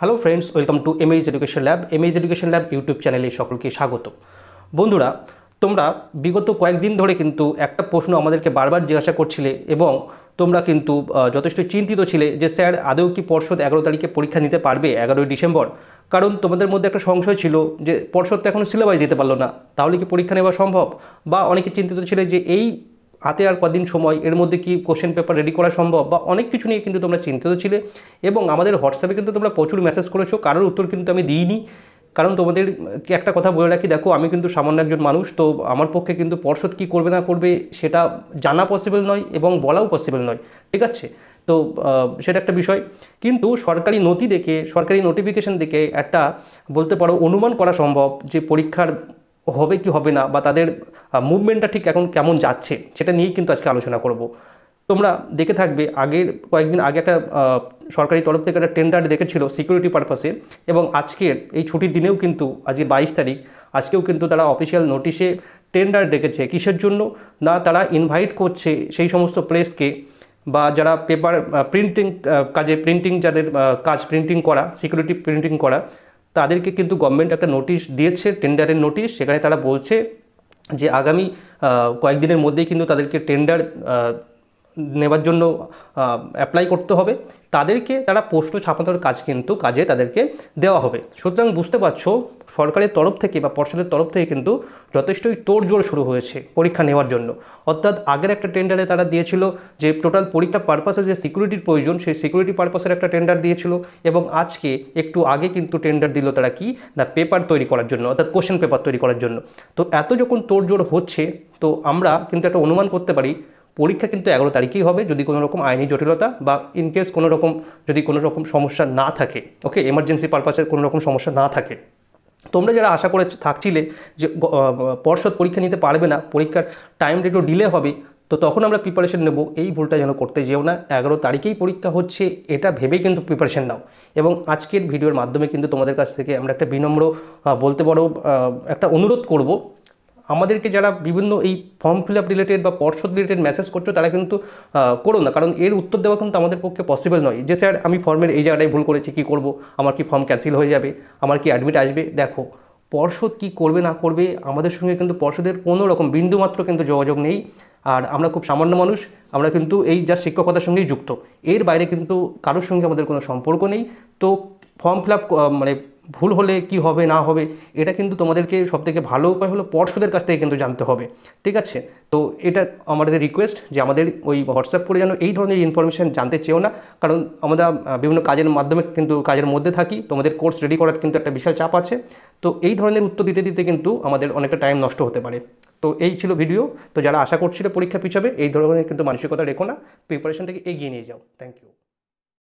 hello friends welcome to Amaze education lab Amaze education lab YouTube চ্যানেলে সকলকে স্বাগত বন্ধুরা তোমরা বিগত কয়েকদিন ধরে কিন্তু একটা প্রশ্ন আমাদেরকে বারবার জিজ্ঞাসা করছিলে এবং তোমরা কিন্তু যথেষ্ট চিন্তিত ছিলে যে স্যার আদৌ কি পর্ষদ এগারো তারিখে পরীক্ষা নিতে পারবে এগারোই ডিসেম্বর কারণ তোমাদের মধ্যে একটা সংশয় ছিল যে পর্ষদ তো এখন সিলেবাস দিতে পারলো না তাহলে কি পরীক্ষা নেওয়া সম্ভব বা অনেকে চিন্তিত ছিল যে এই হাতে আর কদিন সময় এর মধ্যে কি কোশ্চেন পেপার রেডি করা সম্ভব বা অনেক কিছু নিয়ে কিন্তু তোমরা চিন্তিত ছিলে এবং আমাদের হোয়াটসঅ্যাপে কিন্তু তোমরা প্রচুর মেসেজ করেছো কারোর উত্তর কিন্তু আমি দিইনি কারণ তোমাদের একটা কথা বলে রাখি দেখো আমি কিন্তু সামান্য একজন মানুষ তো আমার পক্ষে কিন্তু পর্ষদ কী করবে না করবে সেটা জানা পসিবল নয় এবং বলাও পসিবল নয় ঠিক আছে তো সেটা একটা বিষয় কিন্তু সরকারি নথি দেখে সরকারি নোটিফিকেশন দেখে একটা বলতে পারো অনুমান করা সম্ভব যে পরীক্ষার হবে কি হবে না বা তাদের মুভমেন্টটা ঠিক এখন কেমন যাচ্ছে সেটা নিয়েই কিন্তু আজকে আলোচনা করব তোমরা দেখে থাকবে আগের কয়েকদিন আগে একটা সরকারি তরফ থেকে একটা টেন্ডার দেখেছিল সিকিউরিটি পারপাসে এবং আজকের এই ছুটির দিনেও কিন্তু আজকে বাইশ তারিখ আজকেও কিন্তু তারা অফিসিয়াল নোটিশে টেন্ডার ডেকেছে কিসের জন্য না তারা ইনভাইট করছে সেই সমস্ত প্রেসকে বা যারা পেপার প্রিন্টিং কাজে প্রিন্টিং যাদের কাজ প্রিন্টিং করা সিকিউরিটি প্রিন্টিং করা তাদেরকে কিন্তু গভর্নমেন্ট একটা নোটিশ দিয়েছে টেন্ডারের নোটিশ সেখানে তারা বলছে যে আগামী কয়েকদিনের মধ্যেই কিন্তু তাদেরকে টেন্ডার নেবার জন্য অ্যাপ্লাই করতে হবে তাদেরকে তারা পোস্ট ছাপানোর কাজ কিন্তু কাজে তাদেরকে দেওয়া হবে সুতরাং বুঝতে পারছো সরকারের তরফ থেকে বা পর্ষদের তরফ থেকে কিন্তু যথেষ্টই তোড়জোড় শুরু হয়েছে পরীক্ষা নেওয়ার জন্য অর্থাৎ আগের একটা টেন্ডারে তারা দিয়েছিল যে টোটাল পরীক্ষা পারপাসে যে সিকিউরিটির প্রয়োজন সেই সিকিউরিটি পারপাসের একটা টেন্ডার দিয়েছিল এবং আজকে একটু আগে কিন্তু টেন্ডার দিল তারা কি না পেপার তৈরি করার জন্য অর্থাৎ কোশ্চেন পেপার তৈরি করার জন্য তো এত যখন তোড়জোড় হচ্ছে তো আমরা কিন্তু একটা অনুমান করতে পারি পরীক্ষা কিন্তু এগারো তারিখেই হবে যদি কোনো রকম আইনি জটিলতা বা ইনকেস কোনো রকম যদি কোনো রকম সমস্যা না থাকে ওকে এমার্জেন্সি পারপাসের কোনো রকম সমস্যা না থাকে তোমরা যারা আশা করে থাকছিলে যে পর্ষদ পরীক্ষা নিতে পারবে না পরীক্ষার টাইমটা একটু ডিলে হবে তো তখন আমরা প্রিপারেশন নেব এই ভুলটা যেন করতে যেও না এগারো তারিখেই পরীক্ষা হচ্ছে এটা ভেবেই কিন্তু প্রিপারেশন নাও এবং আজকের ভিডিওর মাধ্যমে কিন্তু তোমাদের কাছ থেকে আমরা একটা বিনম্র বলতে পারো একটা অনুরোধ করব আমাদেরকে যারা বিভিন্ন এই ফর্ম ফিল আপ রিলেটেড বা পর্ষদ রিলেটেড মেসেজ করছো তারা কিন্তু করো না কারণ এর উত্তর দেওয়া কিন্তু আমাদের পক্ষে পসিবল নয় যে স্যার আমি ফর্মের এই জায়গাটাই ভুল করেছি কি করব আমার কি ফর্ম ক্যান্সেল হয়ে যাবে আমার কি অ্যাডমিট আসবে দেখো পর্ষদ কি করবে না করবে আমাদের সঙ্গে কিন্তু পর্ষদের কোনো রকম বিন্দুমাত্র কিন্তু যোগাযোগ নেই আর আমরা খুব সামান্য মানুষ আমরা কিন্তু এই যা শিক্ষকতার সঙ্গেই যুক্ত এর বাইরে কিন্তু কারোর সঙ্গে আমাদের কোনো সম্পর্ক নেই তো ফর্ম ফিল আপ মানে ভুল হলে কি হবে না হবে এটা কিন্তু তোমাদেরকে সবথেকে ভালো উপায় হলো পর্ষদের কাছ থেকে কিন্তু জানতে হবে ঠিক আছে তো এটা আমাদের রিকোয়েস্ট যে আমাদের ওই হোয়াটসঅ্যাপ করে যেন এই ধরনের ইনফরমেশান জানতে চেও না কারণ আমরা বিভিন্ন কাজের মাধ্যমে কিন্তু কাজের মধ্যে থাকি তোমাদের কোর্স রেডি করার কিন্তু একটা বিশাল চাপ আছে তো এই ধরনের উত্তর দিতে দিতে কিন্তু আমাদের অনেকটা টাইম নষ্ট হতে পারে তো এই ছিল ভিডিও তো যারা আশা করছিল পরীক্ষা পিছাবে এই ধরনের কিন্তু মানসিকতা রেখো না প্রিপারেশনটাকে এগিয়ে নিয়ে যাও থ্যাংক ইউ